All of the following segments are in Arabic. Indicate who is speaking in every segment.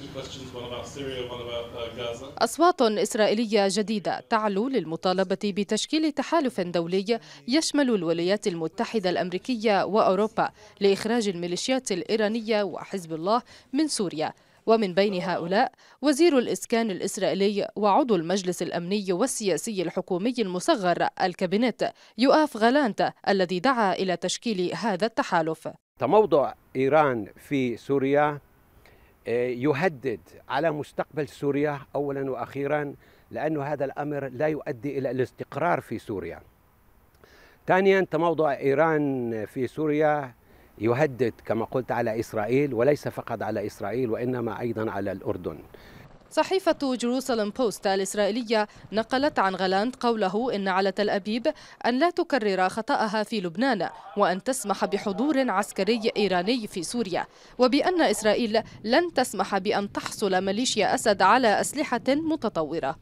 Speaker 1: Uh, أصوات
Speaker 2: إسرائيلية جديدة تعلو للمطالبة بتشكيل تحالف دولي يشمل الولايات المتحدة الأمريكية وأوروبا لإخراج الميليشيات الإيرانية وحزب الله من سوريا ومن بين هؤلاء وزير الإسكان الإسرائيلي وعضو المجلس الأمني والسياسي الحكومي المصغر الكابينت يؤاف غالانت الذي دعا إلى تشكيل هذا التحالف
Speaker 3: تموضع إيران في سوريا آه، يهدد على مستقبل سوريا اولا واخيرا لأن هذا الأمر لا يؤدي إلى الاستقرار في سوريا ثانيا تموضع إيران في سوريا يهدد كما قلت على إسرائيل وليس فقط على إسرائيل وإنما أيضا على الأردن
Speaker 2: صحيفة جروسلم بوست الإسرائيلية نقلت عن غلاند قوله إن على تل أبيب أن لا تكرر خطأها في لبنان وأن تسمح بحضور عسكري إيراني في سوريا وبأن إسرائيل لن تسمح بأن تحصل ميليشيا أسد على أسلحة متطورة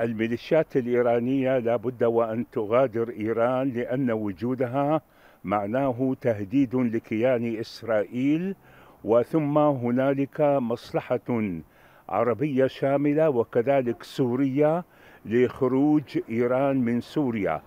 Speaker 1: الميليشيات الإيرانية لابد وأن تغادر إيران لأن وجودها معناه تهديد لكيان إسرائيل وثم هنالك مصلحة عربية شاملة وكذلك سورية لخروج إيران من سوريا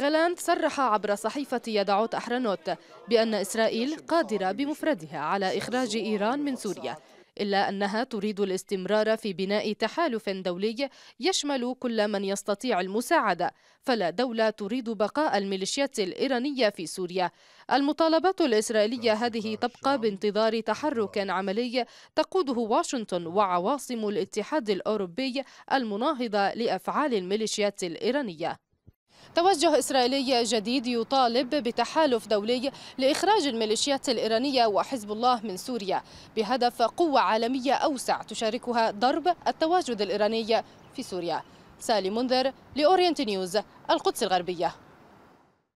Speaker 2: غلاند صرح عبر صحيفة يدعوت أحرانوت بأن إسرائيل قادرة بمفردها على إخراج إيران من سوريا إلا أنها تريد الاستمرار في بناء تحالف دولي يشمل كل من يستطيع المساعدة فلا دولة تريد بقاء الميليشيات الإيرانية في سوريا المطالبات الإسرائيلية هذه تبقى بانتظار تحرك عملي تقوده واشنطن وعواصم الاتحاد الأوروبي المناهضة لأفعال الميليشيات الإيرانية توجه إسرائيلي جديد يطالب بتحالف دولي لإخراج الميليشيات الإيرانية وحزب الله من سوريا بهدف قوة عالمية أوسع تشاركها ضرب التواجد الإيراني في سوريا سالي منذر لأورينت نيوز القدس الغربية